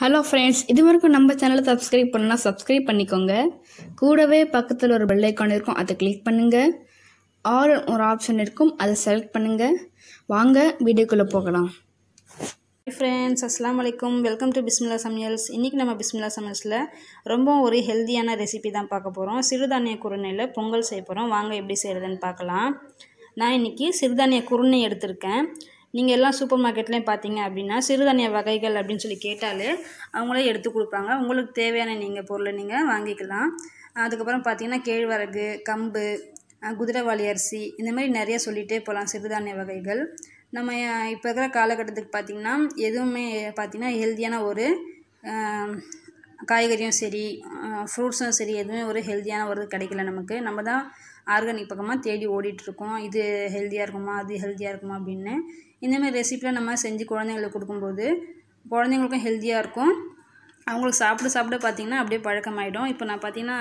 hello friends இது வரைக்கும் நம்ம சேனலை சப்ஸ்கிரைப் பண்ணலாம் சப்ஸ்கிரைப் பண்ணிக்கோங்க கூடவே பக்கத்தில் ஒரு பெல்லைக்கான் இருக்கும் அதை கிளிக் பண்ணுங்கள் ஆல் ஒரு ஆப்ஷன் இருக்கும் அதை செலக்ட் பண்ணுங்கள் வாங்க வீடியோக்குள்ளே போகலாம் ஃப்ரெண்ட்ஸ் அஸ்லாம் வலைக்கம் வெல்கம் டு பிஸ்மில்லா சமையல்ஸ் இன்றைக்கி நம்ம பிஸ்மில்லா சமையல்ஸில் ரொம்ப ஒரு ஹெல்த்தியான ரெசிபி தான் பார்க்க போகிறோம் சிறுதானிய குருணையில் பொங்கல் செய்ய போகிறோம் வாங்க எப்படி செய்கிறதுன்னு பார்க்கலாம் நான் இன்றைக்கி சிறுதானிய குருணை எடுத்திருக்கேன் நீங்கள் எல்லாம் சூப்பர் மார்க்கெட்லேயும் பார்த்தீங்க அப்படின்னா சிறுதானிய வகைகள் அப்படின்னு சொல்லி கேட்டாலே அவங்களே எடுத்து கொடுப்பாங்க உங்களுக்கு தேவையான நீங்கள் பொருளை நீங்கள் வாங்கிக்கலாம் அதுக்கப்புறம் பார்த்தீங்கன்னா கேழ்வரகு கம்பு குதிரைவாளி அரிசி இந்த மாதிரி நிறைய சொல்லிகிட்டே போகலாம் சிறுதானிய வகைகள் நம்ம இப்போ இருக்கிற காலகட்டத்துக்கு பார்த்திங்கன்னா எதுவுமே பார்த்திங்கன்னா ஹெல்த்தியான ஒரு காய்கறியும் சரி ஃப்ரூட்ஸும் சரி எதுவுமே ஒரு ஹெல்த்தியான ஒரு கிடைக்கல நமக்கு நம்ம தான் ஆர்கானிக் பக்கமாக தேடி ஓடிட்டுருக்கோம் இது ஹெல்த்தியாக இருக்குமா அது ஹெல்த்தியாக இருக்குமா அப்படின்னு இந்தமாதிரி ரெசிப்பியில் நம்ம செஞ்சு குழந்தைங்களுக்கு கொடுக்கும்போது குழந்தைங்களுக்கும் ஹெல்த்தியாக இருக்கும் அவங்களுக்கு சாப்பிட சாப்பிட பார்த்திங்கன்னா அப்படியே பழக்கமாயிடும் இப்போ நான் பார்த்தீங்கன்னா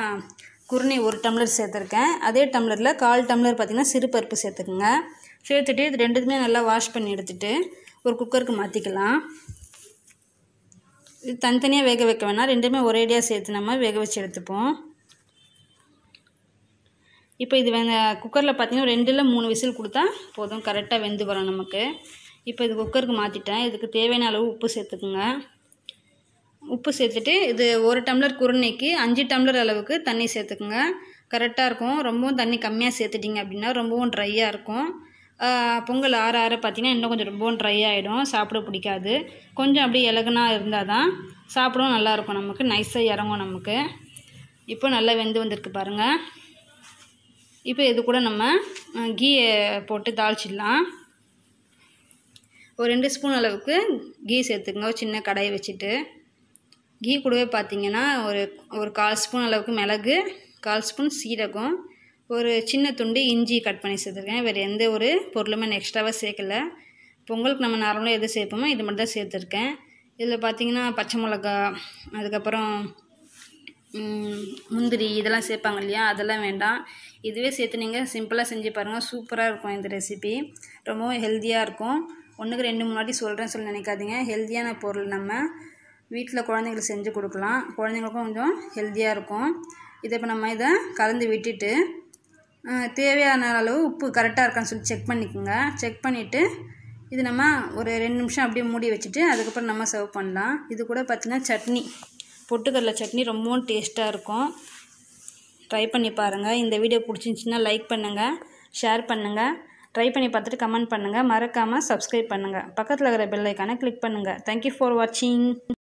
குருணி ஒரு டம்ளர் சேர்த்துருக்கேன் அதே டம்ளரில் கால் டம்ளர் பார்த்திங்கன்னா சிறுபருப்பு சேர்த்துக்குங்க சேர்த்துட்டு இது ரெண்டுமே நல்லா வாஷ் பண்ணி எடுத்துகிட்டு ஒரு குக்கருக்கு மாற்றிக்கலாம் இது தனித்தனியாக வேக வைக்க வேணாம் ரெண்டுமே ஒரேடியாக சேர்த்து நம்ம வேக வச்சு எடுத்துப்போம் இப்போ இது வந்து குக்கரில் பார்த்தீங்கன்னா ரெண்டில் மூணு விசில் கொடுத்தா போதும் கரெக்டாக வெந்து வரும் நமக்கு இப்போ இது குக்கருக்கு மாற்றிட்டேன் இதுக்கு தேவையான அளவு உப்பு சேர்த்துக்குங்க உப்பு சேர்த்துட்டு இது ஒரு டம்ளர் குருணைக்கு அஞ்சு டம்ளர் அளவுக்கு தண்ணி சேர்த்துக்குங்க கரெக்டாக இருக்கும் ரொம்பவும் தண்ணி கம்மியாக சேர்த்துட்டிங்க அப்படின்னா ரொம்பவும் ட்ரையாக இருக்கும் பொங்கல் ஆற ஆற பார்த்திங்கன்னா இன்னும் கொஞ்சம் ரொம்பவும் ட்ரை ஆகிடும் சாப்பிட பிடிக்காது கொஞ்சம் அப்படியே இலகுனா இருந்தால் தான் சாப்பிடவும் நல்லாயிருக்கும் நமக்கு நைஸாக இறங்கும் நமக்கு இப்போ நல்லா வெந்து வந்திருக்கு பாருங்கள் இப்போ இது கூட நம்ம கீயை போட்டு தாளிச்சிடலாம் ஒரு ரெண்டு ஸ்பூன் அளவுக்கு கீ சேர்த்துக்கோங்க ஒரு சின்ன கடையை வச்சுட்டு கீ கூடவே பார்த்திங்கன்னா ஒரு ஒரு கால் ஸ்பூன் அளவுக்கு மிளகு கால் ஸ்பூன் சீரகம் ஒரு சின்ன துண்டு இஞ்சி கட் பண்ணி சேர்த்துருக்கேன் வேறு எந்த ஒரு பொருளுமே நான் எக்ஸ்ட்ராவாக சேர்க்கலை பொங்கலுக்கு நம்ம நார்மலாக எது சேர்ப்போமோ இது மட்டும் தான் சேர்த்துருக்கேன் இதில் பார்த்திங்கன்னா பச்சை மிளகா அதுக்கப்புறம் முந்திரி இதெல்லாம் சேர்ப்பாங்க இல்லையா அதெல்லாம் வேண்டாம் இதுவே சேர்த்து நீங்கள் சிம்பிளாக செஞ்சு பாருங்கள் சூப்பராக இருக்கும் இந்த ரெசிபி ரொம்பவும் ஹெல்த்தியாக இருக்கும் ஒன்றுக்கு ரெண்டு முன்னாடி சொல்கிறேன்னு சொல்லி நினைக்காதீங்க ஹெல்த்தியான பொருள் நம்ம வீட்டில் குழந்தைங்களுக்கு செஞ்சு கொடுக்கலாம் குழந்தைங்களுக்கும் கொஞ்சம் ஹெல்த்தியாக இருக்கும் இதை இப்போ நம்ம இதை கலந்து விட்டுட்டு தேவையான அளவு உப்பு கரெக்டாக இருக்கான்னு சொல்லி செக் பண்ணிக்கோங்க செக் பண்ணிவிட்டு இது நம்ம ஒரு ரெண்டு நிமிஷம் அப்படியே மூடி வச்சுட்டு அதுக்கப்புறம் நம்ம சர்வ் பண்ணலாம் இது கூட பார்த்திங்கன்னா சட்னி பொட்டுக்கடலை சட்னி ரொம்பவும் டேஸ்ட்டாக இருக்கும் ட்ரை பண்ணி பாருங்கள் இந்த வீடியோ பிடிச்சிருந்துச்சின்னா லைக் பண்ணுங்கள் ஷேர் பண்ணுங்கள் ட்ரை பண்ணி பார்த்துட்டு கமெண்ட் பண்ணுங்கள் மறக்காமல் சப்ஸ்கிரைப் பண்ணுங்கள் பக்கத்தில் இருக்கிற பெல்லைக்கான கிளிக் பண்ணுங்கள் தேங்க்யூ ஃபார் வாட்சிங்